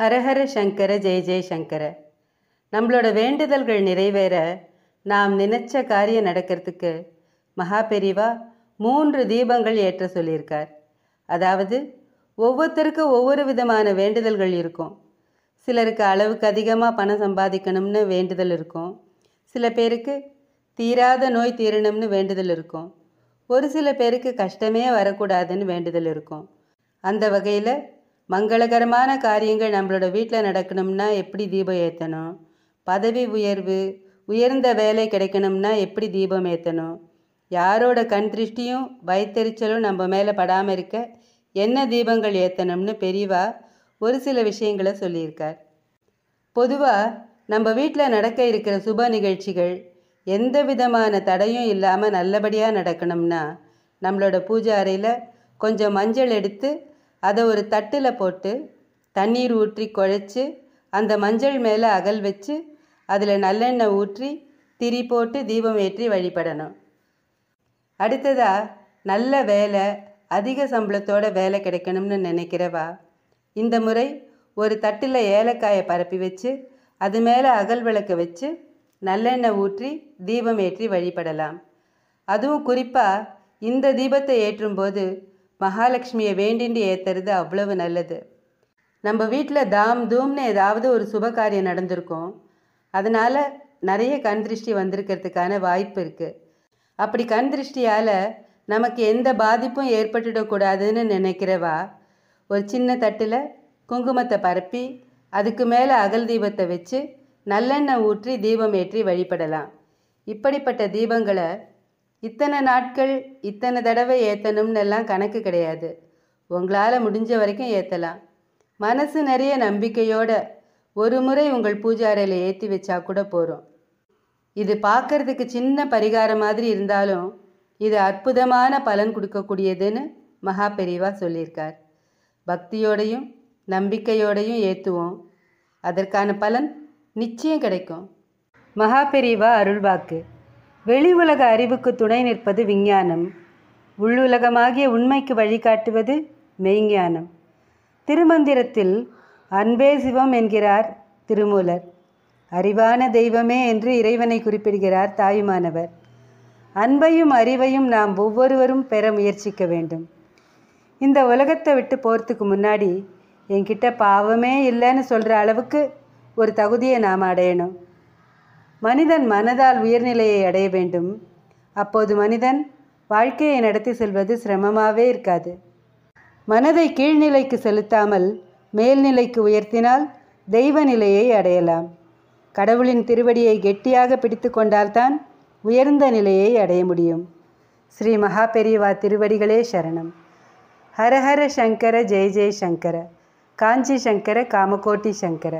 ஹரஹர சங்கர ஜெய ஜெய சங்கர நம்மளோட வேண்டுதல்கள் நிறைவேற நாம் நினைச்ச காரியம் நடக்கிறதுக்கு மகா பெரிவா மூன்று தீபங்கள் ஏற்ற சொல்லியிருக்கார் அதாவது ஒவ்வொருத்தருக்கும் ஒவ்வொரு விதமான வேண்டுதல்கள் இருக்கும் சிலருக்கு அளவுக்கு அதிகமாக பணம் சம்பாதிக்கணும்னு வேண்டுதல் இருக்கும் சில பேருக்கு தீராத நோய் தீரணும்னு வேண்டுதல் இருக்கும் ஒரு சில பேருக்கு கஷ்டமே வரக்கூடாதுன்னு வேண்டுதல் இருக்கும் அந்த வகையில் மங்களகரமான காரியங்கள் நம்மளோட வீட்டில் நடக்கணும்னா எப்படி தீபம் ஏற்றணும் பதவி உயர்வு உயர்ந்த வேலை கிடைக்கணும்னா எப்படி தீபம் ஏற்றணும் யாரோட கண் திருஷ்டியும் வயத்தெரிச்சலும் நம்ம மேலே படாமல் இருக்க என்ன தீபங்கள் ஏற்றணும்னு பெரிவாக ஒரு சில விஷயங்களை சொல்லியிருக்கார் பொதுவாக நம்ம வீட்டில் நடக்க இருக்கிற சுப நிகழ்ச்சிகள் எந்த விதமான தடையும் இல்லாமல் நல்லபடியாக நடக்கணும்னா நம்மளோட பூஜை அறையில் கொஞ்சம் மஞ்சள் எடுத்து அதை ஒரு தட்டில் போட்டு தண்ணீர் ஊற்றி குழைச்சி அந்த மஞ்சள் மேலே அகல் வச்சு அதில் நல்லெண்ணெய் ஊற்றி திரி போட்டு தீபம் ஏற்றி வழிபடணும் அடுத்ததாக நல்ல வேலை அதிக சம்பளத்தோட வேலை கிடைக்கணும்னு நினைக்கிறவா இந்த முறை ஒரு தட்டில் ஏலக்காயை பரப்பி வச்சு அது மேலே அகல் விளக்க வச்சு நல்லெண்ணெய் ஊற்றி தீபம் ஏற்றி வழிபடலாம் அதுவும் குறிப்பாக இந்த தீபத்தை ஏற்றும்போது மகாலட்சுமியை வேண்டிண்டு ஏத்துறது அவ்வளவு நல்லது நம்ம வீட்டில் தாம் தூம்னு ஏதாவது ஒரு சுப காரியம் நடந்திருக்கும் அதனால் நிறைய கண் திருஷ்டி வந்திருக்கிறதுக்கான வாய்ப்பு இருக்குது அப்படி கண் திருஷ்டியால் நமக்கு எந்த பாதிப்பும் ஏற்பட்டுடக்கூடாதுன்னு நினைக்கிறவா ஒரு சின்ன தட்டில் குங்குமத்தை பரப்பி அதுக்கு மேலே அகல் தீபத்தை வச்சு நல்லெண்ணெய் ஊற்றி தீபம் ஏற்றி வழிபடலாம் இப்படிப்பட்ட தீபங்களை இத்தனை நாட்கள் இத்தனை தடவை ஏற்றணும்னு எல்லாம் கணக்கு கிடையாது உங்களால் முடிஞ்ச வரைக்கும் ஏற்றலாம் மனசு நிறைய நம்பிக்கையோட ஒரு முறை உங்கள் பூஜை அறையில் ஏற்றி வச்சா கூட போகிறோம் இது பார்க்கறதுக்கு சின்ன பரிகாரம் மாதிரி இருந்தாலும் இது அற்புதமான பலன் கொடுக்கக்கூடியதுன்னு மகா பெரிவா சொல்லியிருக்கார் பக்தியோடையும் நம்பிக்கையோடையும் ஏற்றுவோம் அதற்கான பலன் நிச்சயம் கிடைக்கும் மகா பெரிவா அருள்வாக்கு வெளி உலக அறிவுக்கு துணை நிற்பது விஞ்ஞானம் உள்ளுலகமாகிய உண்மைக்கு வழிகாட்டுவது மெய்ஞானம் திருமந்திரத்தில் அன்பே சிவம் என்கிறார் திருமூலர் அறிவான தெய்வமே என்று இறைவனை குறிப்பிடுகிறார் தாயுமானவர் அன்பையும் அறிவையும் நாம் ஒவ்வொருவரும் பெற முயற்சிக்க வேண்டும் இந்த உலகத்தை விட்டு போகிறதுக்கு முன்னாடி என்கிட்ட பாவமே இல்லைன்னு சொல்கிற அளவுக்கு ஒரு தகுதியை நாம் அடையணும் மனிதன் மனதால் உயர்நிலையை அடைய வேண்டும் அப்போது மனிதன் வாழ்க்கையை நடத்தி செல்வது சிரமமாகவே இருக்காது மனதை கீழ்நிலைக்கு செலுத்தாமல் மேல்நிலைக்கு உயர்த்தினால் தெய்வ நிலையை அடையலாம் கடவுளின் திருவடியை கெட்டியாக பிடித்து கொண்டால்தான் உயர்ந்த நிலையை அடைய முடியும் ஸ்ரீ மகா திருவடிகளே சரணம் ஹரஹர சங்கர ஜெய ஜெய சங்கர காஞ்சி சங்கர காமகோட்டி சங்கர